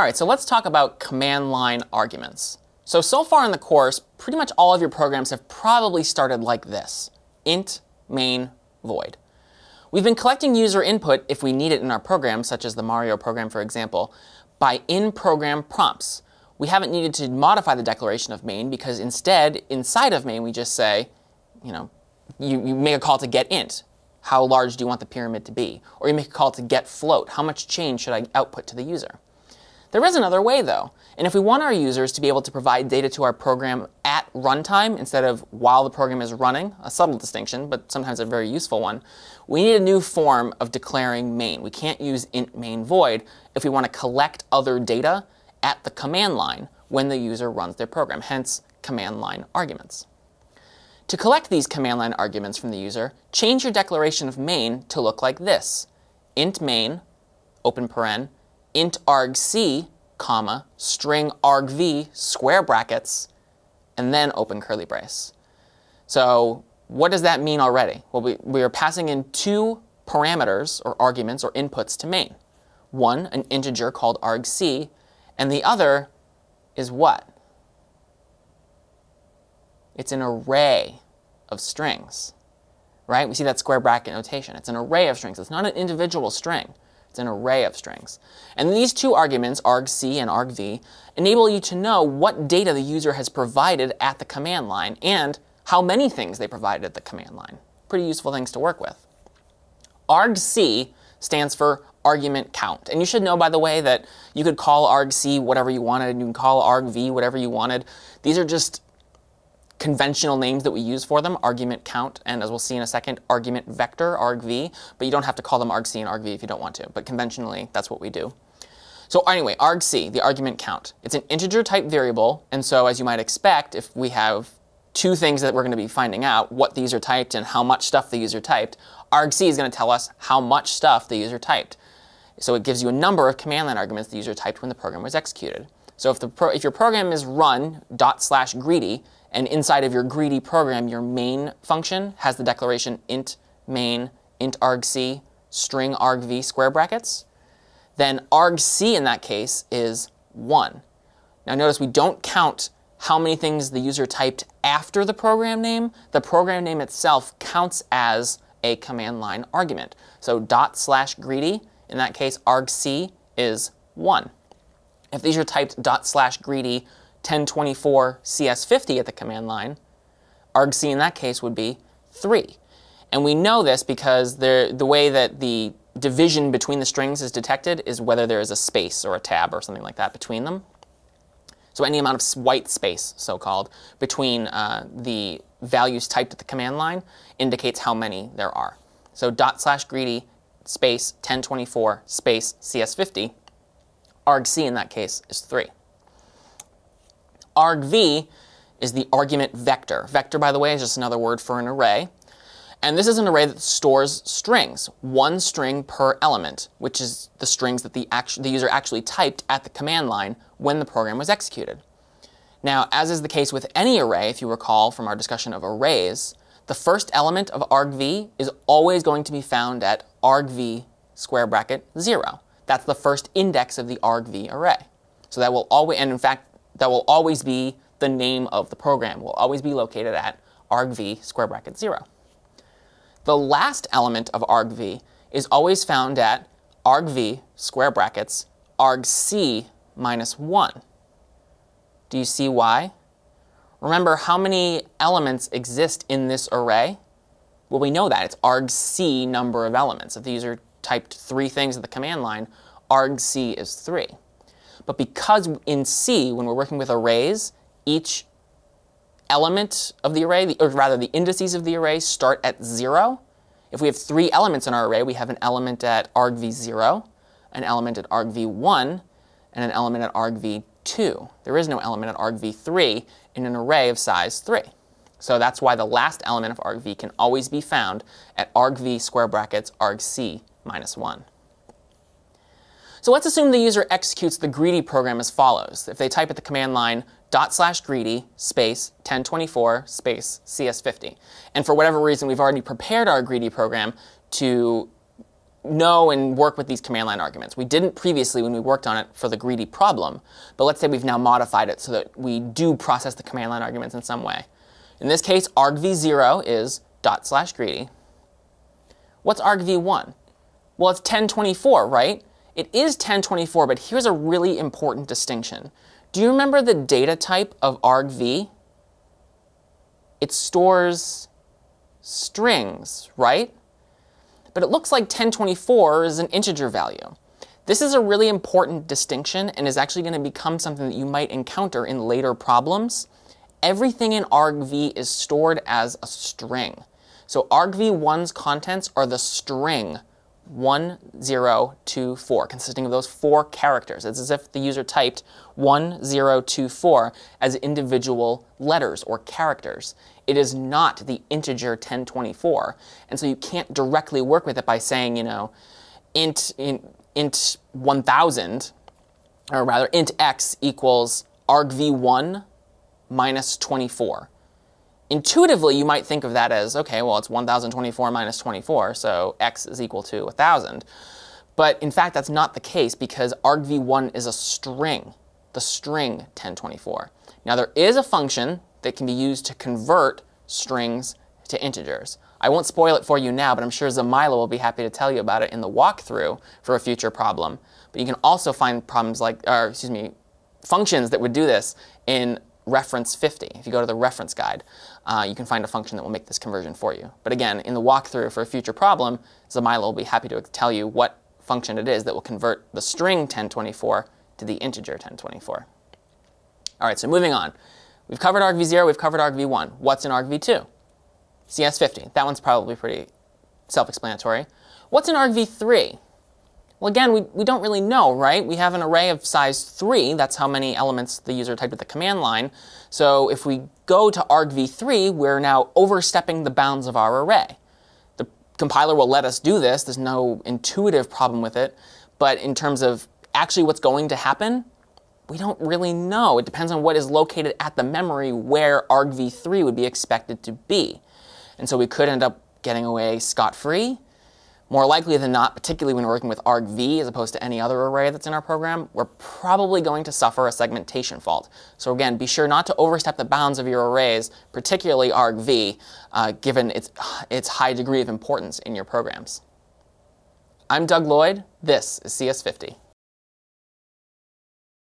All right, so let's talk about command line arguments. So, so far in the course, pretty much all of your programs have probably started like this, int main void. We've been collecting user input if we need it in our program, such as the Mario program, for example, by in-program prompts. We haven't needed to modify the declaration of main because instead, inside of main, we just say, you know, you, you make a call to get int. How large do you want the pyramid to be? Or you make a call to get float. How much change should I output to the user? There is another way though. And if we want our users to be able to provide data to our program at runtime instead of while the program is running, a subtle distinction, but sometimes a very useful one, we need a new form of declaring main. We can't use int main void if we want to collect other data at the command line when the user runs their program, hence command line arguments. To collect these command line arguments from the user, change your declaration of main to look like this. int main, open paren, int argc, comma, string argv, square brackets, and then open curly brace. So what does that mean already? Well, we, we are passing in two parameters or arguments or inputs to main. One, an integer called argc, and the other is what? It's an array of strings, right? We see that square bracket notation. It's an array of strings. It's not an individual string. It's an array of strings. And these two arguments, argc and argv, enable you to know what data the user has provided at the command line and how many things they provided at the command line. Pretty useful things to work with. argc stands for argument count. And you should know, by the way, that you could call argc whatever you wanted, and you can call argv whatever you wanted. These are just conventional names that we use for them, argument count, and as we'll see in a second, argument vector, argv, but you don't have to call them argc and argv if you don't want to, but conventionally, that's what we do. So anyway, argc, the argument count. It's an integer type variable, and so as you might expect, if we have two things that we're going to be finding out, what the user typed and how much stuff the user typed, argc is going to tell us how much stuff the user typed. So it gives you a number of command line arguments the user typed when the program was executed. So if, the pro if your program is run dot slash greedy, and inside of your greedy program, your main function has the declaration int main int argc string argv square brackets. Then argc in that case is 1. Now notice we don't count how many things the user typed after the program name. The program name itself counts as a command line argument. So dot slash greedy, in that case argc is 1. If these are typed dot slash greedy 1024 CS50 at the command line, argc in that case would be 3. And we know this because the, the way that the division between the strings is detected is whether there is a space or a tab or something like that between them. So any amount of white space, so-called, between uh, the values typed at the command line indicates how many there are. So dot slash greedy space 1024 space CS50, argc in that case is 3 argv is the argument vector. Vector, by the way, is just another word for an array. And this is an array that stores strings, one string per element, which is the strings that the, the user actually typed at the command line when the program was executed. Now, as is the case with any array, if you recall from our discussion of arrays, the first element of argv is always going to be found at argv square bracket 0. That's the first index of the argv array. So that will always, and in fact, that will always be the name of the program, will always be located at argv square bracket 0. The last element of argv is always found at argv square brackets argc minus 1. Do you see why? Remember how many elements exist in this array? Well, we know that. It's argc number of elements. If the user typed three things at the command line, argc is 3. But because in C, when we're working with arrays, each element of the array, or rather the indices of the array start at zero. If we have three elements in our array, we have an element at argv0, an element at argv1, and an element at argv2. There is no element at argv3 in an array of size 3. So that's why the last element of argv can always be found at argv square brackets argc minus 1. So let's assume the user executes the greedy program as follows. If they type at the command line dot slash greedy space 1024 space CS50. And for whatever reason, we've already prepared our greedy program to know and work with these command line arguments. We didn't previously when we worked on it for the greedy problem, but let's say we've now modified it so that we do process the command line arguments in some way. In this case, argv0 is dot slash greedy. What's argv1? Well, it's 1024, right? It is 1024, but here's a really important distinction. Do you remember the data type of argv? It stores strings, right? But it looks like 1024 is an integer value. This is a really important distinction and is actually going to become something that you might encounter in later problems. Everything in argv is stored as a string. So argv1's contents are the string 1024, consisting of those four characters. It's as if the user typed 1024 as individual letters or characters. It is not the integer 1024. And so you can't directly work with it by saying, you know, int, int, int 1000, or rather int x equals argv1 minus 24 intuitively you might think of that as okay well it's 1024 minus 24 so x is equal to 1000 but in fact that's not the case because argv1 is a string the string 1024 now there is a function that can be used to convert strings to integers i won't spoil it for you now but i'm sure zamila will be happy to tell you about it in the walkthrough for a future problem but you can also find problems like or excuse me functions that would do this in reference 50. If you go to the reference guide, uh, you can find a function that will make this conversion for you. But again, in the walkthrough for a future problem, Zamilo will be happy to tell you what function it is that will convert the string 1024 to the integer 1024. All right, so moving on. We've covered argv0, we've covered argv1. What's in argv2? CS50. That one's probably pretty self-explanatory. What's in argv3? Well, again, we, we don't really know, right? We have an array of size 3. That's how many elements the user typed at the command line. So if we go to argv3, we're now overstepping the bounds of our array. The compiler will let us do this. There's no intuitive problem with it. But in terms of actually what's going to happen, we don't really know. It depends on what is located at the memory where argv3 would be expected to be. And so we could end up getting away scot-free more likely than not, particularly when working with argv as opposed to any other array that's in our program, we're probably going to suffer a segmentation fault. So again, be sure not to overstep the bounds of your arrays, particularly argv, uh, given its, its high degree of importance in your programs. I'm Doug Lloyd. This is CS50.